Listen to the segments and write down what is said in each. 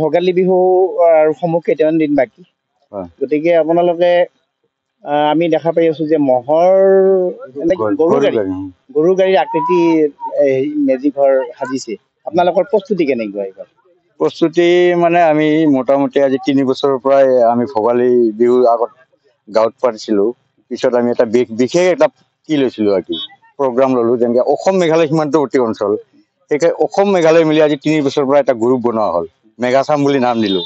ভোগালী বিহু আৰু সমূহ কেইটামান দিন বাকী গতিকে আপোনালোকে আমি দেখা পাই আছো যে মহৰ গৰু গাড়ীৰ আকৃতি মেজি ঘৰ সাজিছে আপোনালোকৰ প্ৰস্তুতি কেনেকুৱা প্ৰস্তুতি মানে আমি মোটামুটি আজি তিনি বছৰৰ পৰাই আমি ভোগালী বিহুৰ আগত গাঁৱত পাতিছিলো পিছত আমি এটা বিশেষ এটা কি লৈছিলো আৰু কি প্ৰগ্ৰাম ললো যেনেকে অসম মেঘালয় সীমান্তৱৰ্তী অঞ্চল অসম মেঘালয় মিলি আজি তিনি বছৰৰ পৰা এটা গ্ৰুপ বনোৱা হ'ল মেঘাচাম বুলি নাম দিলোঁ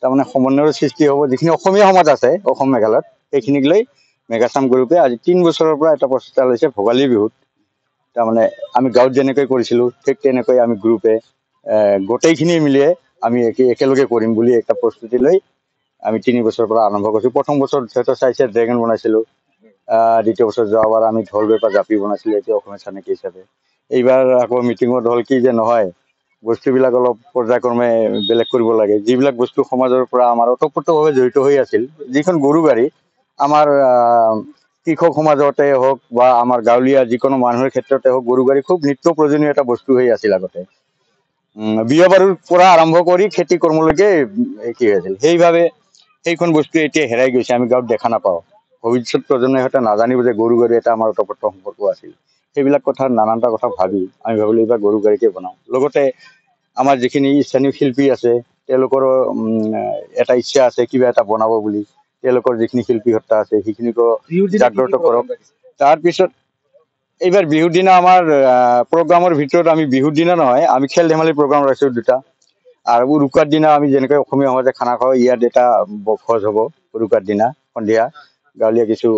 তাৰমানে সমন্বয়ৰ সৃষ্টি হ'ব যিখিনি অসমীয়া সমাজ আছে অসম মেঘালয়ত সেইখিনিক লৈ মেঘাচাম গ্ৰুপে আজি তিন বছৰৰ পৰা এটা প্ৰচেষ্টা লৈছে ভোগালী বিহুত তাৰমানে আমি গাঁৱত যেনেকৈ কৰিছিলোঁ ঠিক তেনেকৈ আমি গ্ৰুপে গোটেইখিনিয়ে মিলিয়ে আমি একে একেলগে কৰিম বুলি এটা প্ৰস্তুতি লৈ আমি তিনি বছৰৰ পৰা আৰম্ভ কৰিছোঁ প্ৰথম বছৰ যিহেতু চাইছে ড্ৰেগন বনাইছিলোঁ দ্বিতীয় বছৰ যোৱাবাৰ আমি ঢোল বেপা জাপি বনাইছিলোঁ এতিয়া অসমীয়া চানেকি হিচাপে এইবাৰ আকৌ মিটিঙত হ'ল কি যে নহয় বস্তুবিলাক অলপ পৰ্যায়ক্ৰমে বেলেগ কৰিব লাগে যিবিলাক বস্তু সমাজৰ পৰা আমাৰ ওতঃপ্ৰোতভাৱে জড়িত হৈ আছিল যিখন গৰু গাড়ী আমাৰ কৃষক সমাজতে হওক বা আমাৰ গাঁৱলীয়া যিকোনো মানুহৰ ক্ষেত্ৰতে হওক গৰু গাড়ী খুব নিত্য প্ৰয়োজনীয় এটা বস্তু হৈ আছিল আগতে বিয়া বাৰুৰ পৰা আৰম্ভ কৰি খেতি কৰ্মলৈকে কি হৈ আছিল সেইভাৱে সেইখন বস্তু এতিয়া হেৰাই গৈছে আমি গাঁৱত দেখা নাপাওঁ ভৱিষ্যত প্ৰজন্মই সিহঁতে নাজানিব যে গৰু গাড়ী এটা আমাৰ ওতঃপ্ৰোত সম্পৰ্ক আছিল সেইবিলাক কথা নানানটা কথা ভাবি আমি ভাবিলোঁ এইবাৰ গৰু গাড়ীকে বনাওঁ লগতে আমাৰ যিখিনি স্থানীয় শিল্পী আছে তেওঁলোকৰো এটা ইচ্ছা আছে কিবা এটা বনাব বুলি তেওঁলোকৰ যিখিনি শিল্পী সত্তা আছে সেইখিনিকো জাগ্ৰত কৰক তাৰপিছত এইবাৰ বিহুৰ দিনা আমাৰ প্ৰগ্ৰামৰ ভিতৰত আমি বিহুৰ দিনা নহয় আমি খেল ধেমালি প্ৰগ্ৰাম ৰাখিছোঁ দুটা আৰু উৰুকাৰ দিনা আমি যেনেকৈ অসমীয়া সমাজে খানা খাওঁ ইয়াত এটা বখজ হ'ব উৰুকাৰ দিনা সন্ধিয়া গাঁৱলীয়া কিছু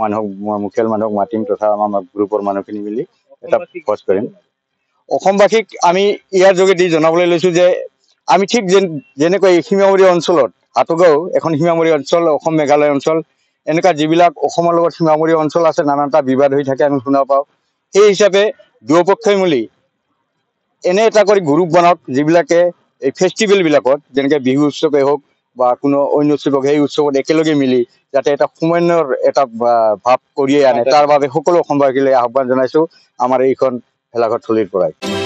মানুহক মই মুখীয়াল মানুহক মাতিম তথা আমাৰ গ্ৰুপৰ মানুহখিনি মিলি এটা খৰচ কৰিম অসমবাসীক আমি ইয়াৰ যোগেদি জনাবলৈ লৈছোঁ যে আমি ঠিক যেন যেনেকৈ এই সীমামূৰীয়া অঞ্চলত আটোগাঁও এখন সীমামৰী অঞ্চল অসম মেঘালয় অঞ্চল এনেকুৱা যিবিলাক অসমৰ লগত সীমামূৰীয়া অঞ্চল আছে নানানটা বিবাদ হৈ থাকে আমি শুনা পাওঁ সেই হিচাপে দুয়োপক্ষই মিলি এনে এটা কৰি গ্ৰুপ বনাওক যিবিলাকে এই ফেষ্টিভেলবিলাকত যেনেকৈ বিহু উৎসৱেই হওক বা কোনো অন্য উৎসৱক সেই উৎসৱত একেলগে মিলি যাতে এটা সমন্বয়ৰ এটা ভাৱ কঢ়িয়াই আনে তাৰ বাবে সকলো অসমবাসীলৈ আহ্বান জনাইছো আমাৰ এইখন ভেলাঘৰ থলীৰ পৰাই